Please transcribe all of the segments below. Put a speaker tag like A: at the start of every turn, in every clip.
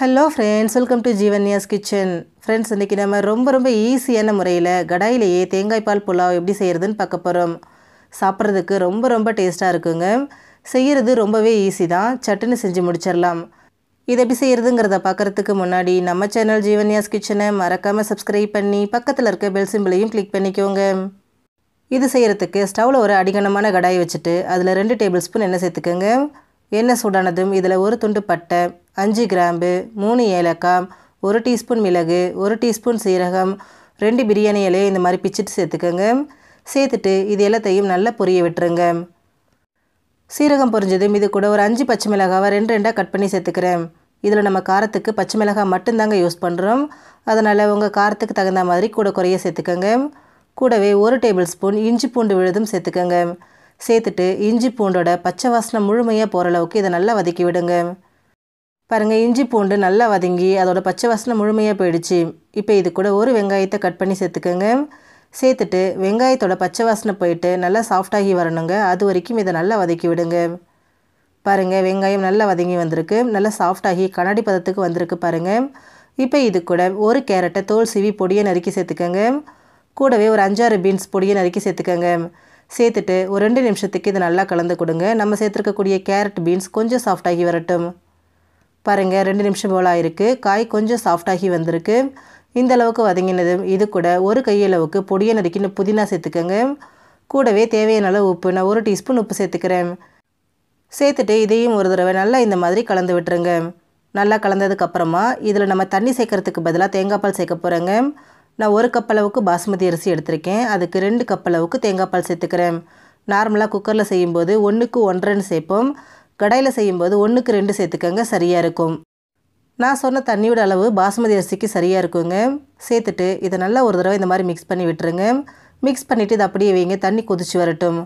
A: hello friends welcome to Jeevanya's kitchen friends இன்றைக்கி நம்ம ரொம்ப ரொம்ப ஈஸியான முறையில் கடாயிலேயே தேங்காய் பால் புலாவ் எப்படி செய்கிறதுன்னு பார்க்க போகிறோம் சாப்பிட்றதுக்கு ரொம்ப ரொம்ப டேஸ்ட்டாக இருக்குங்க செய்கிறது ரொம்பவே ஈஸி தான் சட்டுன்னு செஞ்சு முடிச்சிடலாம் இதை எப்படி செய்கிறதுங்கிறத பார்க்குறதுக்கு முன்னாடி நம்ம சேனல் ஜீவன்யாஸ் கிச்சனை மறக்காமல் சப்ஸ்கிரைப் பண்ணி பக்கத்தில் இருக்க பெல் சிம்பிளையும் கிளிக் பண்ணிக்கோங்க இது செய்கிறதுக்கு ஸ்டவ்வில் ஒரு அடிகனமான கடாய் வச்சுட்டு அதில் ரெண்டு டேபிள் ஸ்பூன் எண்ணெய் சேர்த்துக்கோங்க எண்ணெய் சூடானதும் இதில் ஒரு துண்டு பட்டை அஞ்சு கிராம்பு மூணு ஏலக்காய் ஒரு டீஸ்பூன் மிளகு ஒரு டீஸ்பூன் சீரகம் ரெண்டு பிரியாணி இலையை இந்த மாதிரி பிச்சுட்டு சேர்த்துக்கோங்க சேர்த்துட்டு இது எல்லாத்தையும் நல்லா பொரிய விட்டுருங்க சீரகம் பொரிஞ்சதும் இது கூட ஒரு அஞ்சு பச்சை மிளகாவை ரெண்டு ரெண்டாக கட் பண்ணி சேர்த்துக்கிறேன் இதில் நம்ம காரத்துக்கு பச்சை மிளகாய் மட்டும்தாங்க யூஸ் பண்ணுறோம் அதனால் உங்கள் காரத்துக்கு தகுந்த மாதிரி கூட குறைய சேர்த்துக்கோங்க கூடவே ஒரு டேபிள் ஸ்பூன் இஞ்சி பூண்டு விழுதும் சேர்த்துக்கோங்க சேர்த்துட்டு இஞ்சி பூண்டோட பச்சை வாசனை முழுமையாக போகிற அளவுக்கு இதை நல்லா வதக்கி விடுங்க பாருங்கள் இஞ்சி பூண்டு நல்லா வதங்கி அதோடய பச்சை வாசனை முழுமையாக போயிடுச்சு இப்போ இது கூட ஒரு வெங்காயத்தை கட் பண்ணி சேர்த்துக்கோங்க சேர்த்துட்டு வெங்காயத்தோட பச்சை வாசனை போயிட்டு நல்லா சாஃப்டாகி வரணுங்க அது வரைக்கும் இதை நல்லா வதக்கி விடுங்க பாருங்கள் வெங்காயம் நல்லா வதங்கி வந்திருக்கு நல்லா சாஃப்டாகி கண்ணாடி பதத்துக்கு வந்திருக்கு பாருங்கள் இப்போ இது கூட ஒரு கேரட்டை தோல் சிவி பொடியை நறுக்கி சேர்த்துக்கோங்க கூடவே ஒரு அஞ்சாறு பீன்ஸ் பொடியை நறுக்கி சேர்த்துக்கோங்க சேர்த்துட்டு ஒரு ரெண்டு நிமிஷத்துக்கு இதை நல்லா கலந்து கொடுங்க நம்ம சேர்த்துருக்கக்கூடிய கேரட் பீன்ஸ் கொஞ்சம் சாஃப்டாகி வரட்டும் பாருங்கள் ரெண்டு நிமிஷம் போல் ஆயிருக்கு காய் கொஞ்சம் சாஃப்டாகி வந்திருக்கு இந்த அளவுக்கு வதங்கினது இது கூட ஒரு கையளவுக்கு பொடியை நறுக்கின்னு புதினா சேர்த்துக்கோங்க கூடவே தேவையான அளவு உப்பு நான் ஒரு டீஸ்பூன் உப்பு சேர்த்துக்கிறேன் சேர்த்துட்டு இதையும் ஒரு தடவை நல்லா இந்த மாதிரி கலந்து விட்டுருங்க நல்லா கலந்ததுக்கப்புறமா இதில் நம்ம தண்ணி சேர்க்கறதுக்கு பதிலாக தேங்காய் பால் சேர்க்க போகிறேங்க நான் ஒரு கப் அளவுக்கு பாஸ்மதி அரிசி எடுத்திருக்கேன் அதுக்கு ரெண்டு கப் அளவுக்கு தேங்காய் பால் சேர்த்துக்கிறேன் நார்மலாக குக்கரில் செய்யும்போது ஒன்றுக்கு ஒன்றுன்னு சேர்ப்போம் கடையில் செய்யும்போது ஒன்றுக்கு ரெண்டு சேர்த்துக்கங்க சரியாக இருக்கும் நான் சொன்ன தண்ணியோட அளவு பாசுமதி அரிசிக்கு சரியாக இருக்குங்க சேர்த்துட்டு இதை நல்லா ஒரு தடவை இந்த மாதிரி மிக்ஸ் பண்ணி விட்டுருங்க மிக்ஸ் பண்ணிவிட்டு இதை அப்படியே வைங்க தண்ணி கொதிச்சு வரட்டும்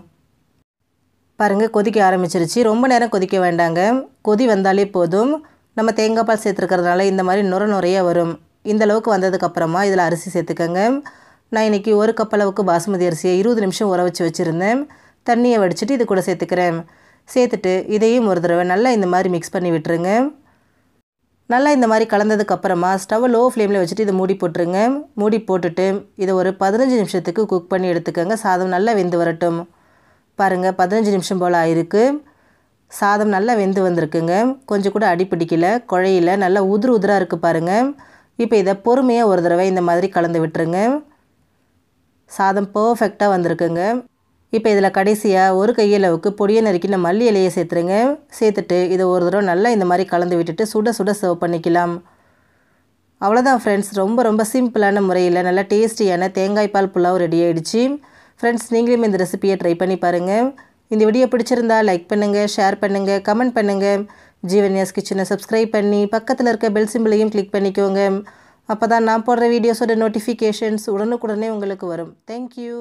A: பாருங்கள் கொதிக்க ஆரம்பிச்சிருச்சு ரொம்ப நேரம் கொதிக்க வேண்டாங்க கொதி வந்தாலே போதும் நம்ம தேங்காய் பால் சேர்த்துருக்கிறதுனால இந்த மாதிரி நுர நுறையாக வரும் இந்த அளவுக்கு வந்ததுக்கப்புறமா இதில் அரிசி சேர்த்துக்கங்க நான் இன்றைக்கி ஒரு கப் அளவுக்கு பாசுமதி அரிசியை இருபது நிமிஷம் உற வச்சு வச்சுருந்தேன் தண்ணியை வடிச்சிட்டு இது கூட சேர்த்துக்கிறேன் சேர்த்துட்டு இதையும் ஒரு தடவை நல்லா இந்த மாதிரி மிக்ஸ் பண்ணி விட்டுருங்க நல்லா இந்த மாதிரி கலந்ததுக்கப்புறமா ஸ்டவ் லோ ஃப்ளேமில் வச்சுட்டு இதை மூடி போட்டுருங்க மூடி போட்டுட்டு இதை ஒரு பதினஞ்சு நிமிஷத்துக்கு குக் பண்ணி எடுத்துக்கோங்க சாதம் நல்லா வெந்து வரட்டும் பாருங்கள் பதினஞ்சு நிமிஷம் போல் ஆயிருக்கு சாதம் நல்லா வெந்து வந்திருக்குங்க கொஞ்சம் கூட அடிப்பிடிக்கலை குழையில் நல்லா உதிரு உதிராக இருக்குது பாருங்கள் இப்போ இதை பொறுமையாக ஒரு தடவை இந்த மாதிரி கலந்து விட்டுருங்க சாதம் பர்ஃபெக்டாக வந்திருக்குங்க இப்போ இதில் கடைசியாக ஒரு கையளவுக்கு பொடியை நறுக்கின மல்லி இலையை சேர்த்துருங்க சேர்த்துட்டு இதை ஒரு தடவை நல்லா இந்த மாதிரி கலந்து விட்டுட்டு சுட சுட சர்வ் பண்ணிக்கலாம் அவ்வளோதான் ஃப்ரெண்ட்ஸ் ரொம்ப ரொம்ப சிம்பிளான முறையில் நல்லா டேஸ்டியான தேங்காய் பால் புலாவ் ரெடி ஆகிடுச்சு ஃப்ரெண்ட்ஸ் நீங்களும் இந்த ரெசிபியை ட்ரை பண்ணி பாருங்கள் இந்த வீடியோ பிடிச்சிருந்தா லைக் பண்ணுங்கள் ஷேர் பண்ணுங்கள் கமெண்ட் பண்ணுங்கள் ஜீவன்யாஸ் கிச்சனை சப்ஸ்கிரைப் பண்ணி பக்கத்தில் இருக்க பெல் சிம்பிளையும் கிளிக் பண்ணிக்கோங்க அப்போ தான் நான் போடுற வீடியோஸோட நோட்டிஃபிகேஷன்ஸ் உடனுக்குடனே உங்களுக்கு வரும் தேங்க்யூ